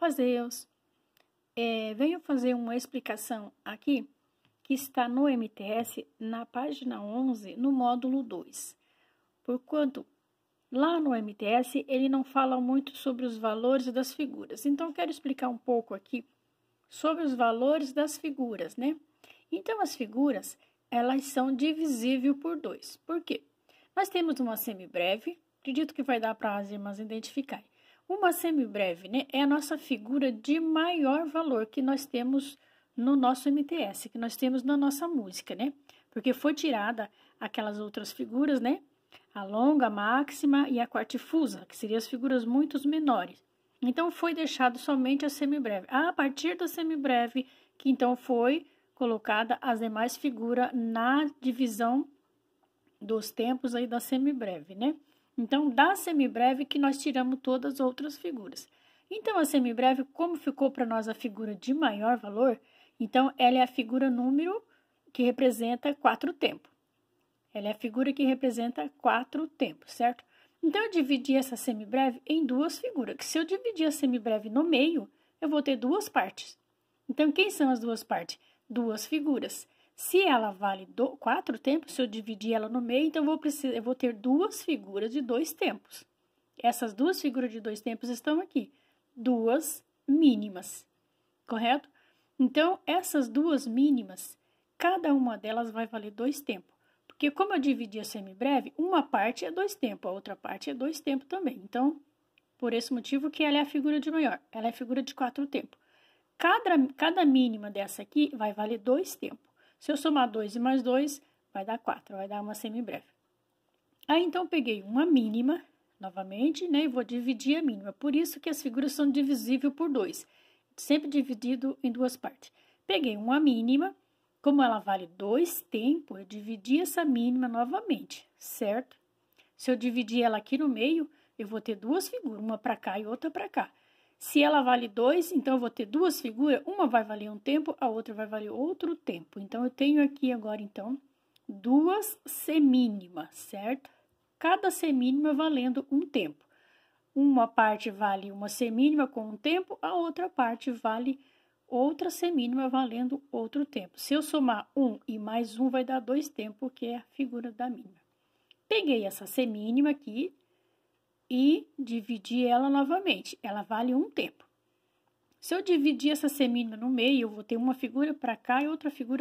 fazeos. É, venho fazer uma explicação aqui que está no MTS na página 11, no módulo 2. Porquanto lá no MTS ele não fala muito sobre os valores das figuras. Então quero explicar um pouco aqui sobre os valores das figuras, né? Então as figuras, elas são divisível por 2. Por quê? Nós temos uma semibreve, acredito que vai dar para as irmãs identificarem. Uma semibreve né, é a nossa figura de maior valor que nós temos no nosso MTS, que nós temos na nossa música, né? Porque foi tirada aquelas outras figuras, né? A longa, a máxima e a quartifusa, que seriam as figuras muito menores. Então, foi deixado somente a semibreve. Ah, a partir da semibreve, que então foi colocada as demais figuras na divisão dos tempos aí da semibreve, né? Então, da semibreve que nós tiramos todas as outras figuras. Então, a semibreve, como ficou para nós a figura de maior valor, então ela é a figura número que representa quatro tempos. Ela é a figura que representa quatro tempos, certo? Então, eu dividi essa semibreve em duas figuras, que se eu dividir a semibreve no meio, eu vou ter duas partes. Então, quem são as duas partes? Duas figuras. Se ela vale do, quatro tempos, se eu dividir ela no meio, então eu vou, precisar, eu vou ter duas figuras de dois tempos. Essas duas figuras de dois tempos estão aqui, duas mínimas, correto? Então, essas duas mínimas, cada uma delas vai valer dois tempos. Porque como eu dividi a semibreve, uma parte é dois tempos, a outra parte é dois tempos também. Então, por esse motivo que ela é a figura de maior, ela é a figura de quatro tempos. Cada, cada mínima dessa aqui vai valer dois tempos. Se eu somar 2 e mais 2, vai dar 4, vai dar uma semibreve. Aí, então, peguei uma mínima, novamente, né, e vou dividir a mínima. Por isso que as figuras são divisíveis por 2, sempre dividido em duas partes. Peguei uma mínima, como ela vale 2 tempo, eu dividi essa mínima novamente, certo? Se eu dividir ela aqui no meio, eu vou ter duas figuras, uma para cá e outra para cá. Se ela vale 2, então eu vou ter duas figuras, uma vai valer um tempo, a outra vai valer outro tempo. Então, eu tenho aqui agora, então, duas semínimas, certo? Cada semínima valendo um tempo. Uma parte vale uma semínima com um tempo, a outra parte vale outra semínima valendo outro tempo. Se eu somar um e mais um, vai dar dois tempos, que é a figura da mínima. Peguei essa semínima aqui, e dividir ela novamente. Ela vale um tempo. Se eu dividir essa semina no meio, eu vou ter uma figura para cá e outra figura